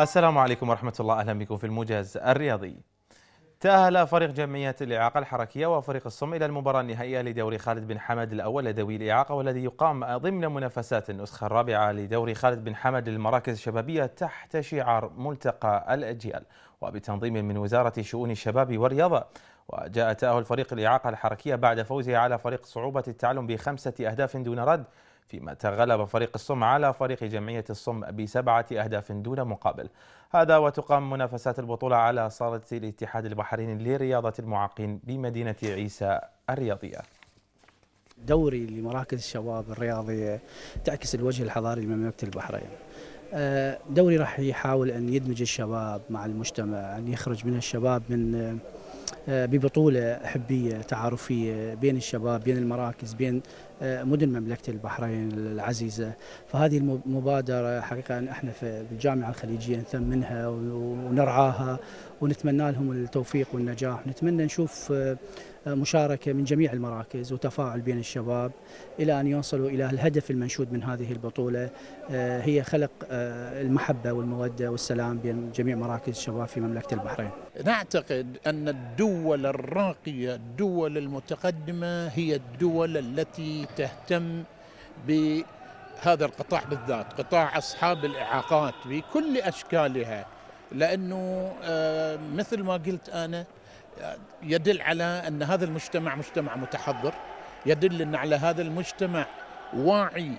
السلام عليكم ورحمة الله أهلا بكم في الموجز الرياضي تأهل فريق جمعية الإعاقة الحركية وفريق الصم إلى المباراة النهائية لدوري خالد بن حمد الأول لذوي الإعاقة والذي يقام ضمن منافسات النسخة الرابعة لدوري خالد بن حمد للمراكز الشبابية تحت شعار ملتقى الأجيال وبتنظيم من وزارة شؤون الشباب والرياضة وجاء تأهل فريق الإعاقة الحركية بعد فوزه على فريق صعوبة التعلم بخمسة أهداف دون رد فيما تغلب فريق الصم على فريق جمعية الصم بسبعة أهداف دون مقابل هذا وتقام منافسات البطولة على صالة الاتحاد البحريني لرياضة المعاقين بمدينة عيسى الرياضية دوري لمراكز الشباب الرياضية تعكس الوجه الحضاري لمملكة البحرين آه، دوري راح يحاول أن يدمج الشباب مع المجتمع أن يخرج من الشباب من آه، ببطولة حبية تعارفية بين الشباب بين المراكز بين مدن مملكة البحرين العزيزة فهذه المبادرة حقيقة احنا في الجامعة الخليجية نثمنها ونرعاها ونتمنى لهم التوفيق والنجاح نتمنى نشوف آه، مشاركة من جميع المراكز وتفاعل بين الشباب إلى أن يوصلوا إلى الهدف المنشود من هذه البطولة آه، هي خلق آه، المحبة والمودة والسلام بين جميع مراكز الشباب في مملكة البحرين نعتقد أن الدول الراقية الدول المتقدمة هي الدول التي تهتم بهذا القطاع بالذات قطاع أصحاب الإعاقات بكل أشكالها لأنه آه، مثل ما قلت أنا يدل على أن هذا المجتمع مجتمع متحضر يدل أن على هذا المجتمع واعي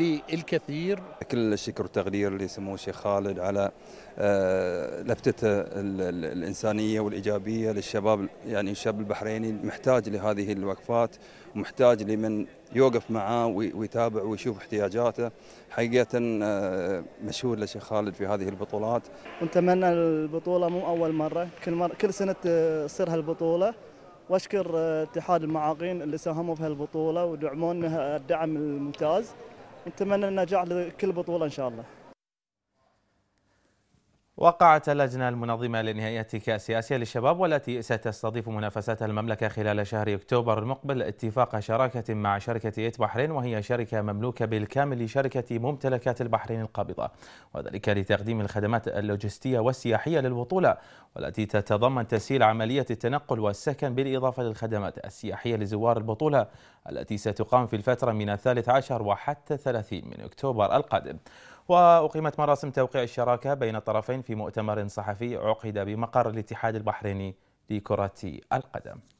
للكثير كل الشكر والتقدير لسمو الشيخ خالد على آه، لفتته الإنسانية والإيجابية للشباب يعني الشاب البحريني محتاج لهذه الوقفات ومحتاج لمن يوقف معاه ويتابع ويشوف احتياجاته حقيقة آه، مشهور للشيخ خالد في هذه البطولات ونتمنى البطولة مو أول مرة كل, مرة كل سنة آه، تصير هالبطولة واشكر اتحاد المعاقين اللي ساهموا في هالبطوله ودعمونا الدعم الممتاز نتمنى النجاح لكل بطوله ان شاء الله وقعت اللجنة المنظمة لنهائيات كأس آسيا للشباب والتي ستستضيف منافساتها المملكة خلال شهر أكتوبر المقبل اتفاق شراكة مع شركة ايت بحرين وهي شركة مملوكة بالكامل لشركة ممتلكات البحرين القابضة وذلك لتقديم الخدمات اللوجستية والسياحية للبطولة والتي تتضمن تسهيل عملية التنقل والسكن بالإضافة للخدمات السياحية لزوار البطولة التي ستقام في الفترة من الثالث عشر وحتى الثلاثين من أكتوبر القادم وأقيمت مراسم توقيع الشراكة بين الطرفين في مؤتمر صحفي عقد بمقر الاتحاد البحريني لكرة القدم